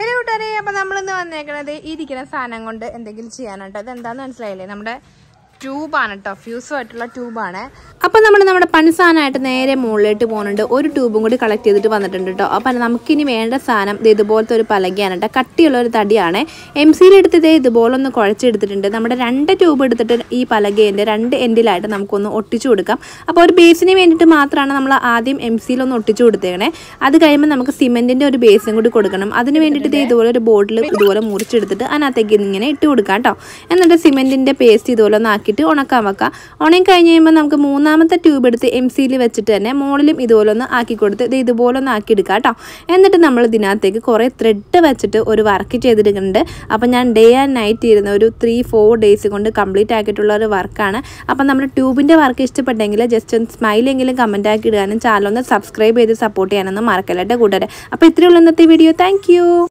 hello കൂട്ടുകാരെ അപ്പം നമ്മളിന്ന് വന്നേക്കണത് ഇരിക്കുന്ന സാധനം കൊണ്ട് എന്തെങ്കിലും അത് എന്താന്ന് മനസ്സിലായില്ലേ നമ്മുടെ ട്യൂബാണ് കേട്ടോ ആയിട്ടുള്ള ട്യൂബാണ് അപ്പോൾ നമ്മൾ നമ്മുടെ പണിസാധനമായിട്ട് നേരെ മുകളിലോട്ട് പോകുന്നുണ്ട് ഒരു ട്യൂബും കൂടി കളക്ട് ചെയ്തിട്ട് വന്നിട്ടുണ്ട് കേട്ടോ അപ്പൊ നമുക്കിനി വേണ്ട സാധനം ഇതുപോലത്തെ ഒരു പലകയാണ് കേട്ടോ കട്ടിയുള്ള ഒരു തടിയാണ് എം സിയിലെടുത്ത് ഇതേ ഇതുപോലെ ഒന്ന് കുഴച്ചെടുത്തിട്ടുണ്ട് നമ്മുടെ രണ്ട് ട്യൂബ് എടുത്തിട്ട് ഈ പലകേന്റെ രണ്ട് എൻഡിലായിട്ട് നമുക്കൊന്ന് ഒട്ടിച്ചു കൊടുക്കാം അപ്പോൾ ഒരു ബേസിന് വേണ്ടിയിട്ട് മാത്രമാണ് നമ്മൾ ആദ്യം എം ഒന്ന് ഒട്ടിച്ചു കൊടുത്തേക്കണേ അത് കഴിയുമ്പോൾ നമുക്ക് സിമെന്റിന്റെ ഒരു ബേസും കൂടി കൊടുക്കണം അതിന് വേണ്ടിയിട്ട് ഇതുപോലെ ഒരു ബോട്ടിൽ ഇതുപോലെ മുറിച്ചെടുത്തിട്ട് അതിനകത്തേക്ക് ഇങ്ങനെ ഇട്ട് കൊടുക്കാം കേട്ടോ എന്നിട്ട് സിമെന്റിന്റെ പേസ്റ്റ് ഇതുപോലെ ഒന്ന് ആക്കി ആക്കിയിട്ട് ഉണക്കാൻ വെക്കാം ഉണങ്ങി കഴിഞ്ഞ് കഴിയുമ്പോൾ നമുക്ക് മൂന്നാമത്തെ ട്യൂബ് എടുത്ത് എം സിയിൽ വെച്ചിട്ട് തന്നെ മോളിലും ഇതുപോലെ ഒന്ന് ആക്കി കൊടുത്ത് ഇത് ഇതുപോലെ ഒന്ന് ആക്കി എടുക്കാം കേട്ടോ എന്നിട്ട് നമ്മൾ ഇതിനകത്തേക്ക് കുറേ ത്രെഡ് വെച്ചിട്ട് ഒരു വർക്ക് ചെയ്തിട്ടുണ്ട് അപ്പോൾ ഞാൻ ഡേ ആൻഡ് നൈറ്റ് ഇരുന്ന ഒരു ത്രീ ഫോർ ഡേയ്സ് കൊണ്ട് കംപ്ലീറ്റ് ആക്കിയിട്ടുള്ള ഒരു വർക്കാണ് അപ്പം നമ്മുടെ ട്യൂബിൻ്റെ വർക്ക് ഇഷ്ടപ്പെട്ടെങ്കിൽ ജസ്റ്റ് ഒന്ന് സ്മൈലെങ്കിലും കമൻറ്റ് ആക്കി ഇടാനും ചാനൽ ഒന്ന് സബ്സ്ക്രൈബ് ചെയ്ത് സപ്പോർട്ട് ചെയ്യാനൊന്നും മറക്കല്ലേ കൂട്ടുകാരെ അപ്പോൾ ഇത്രയുള്ള ഇന്നത്തെ വീഡിയോ താങ്ക്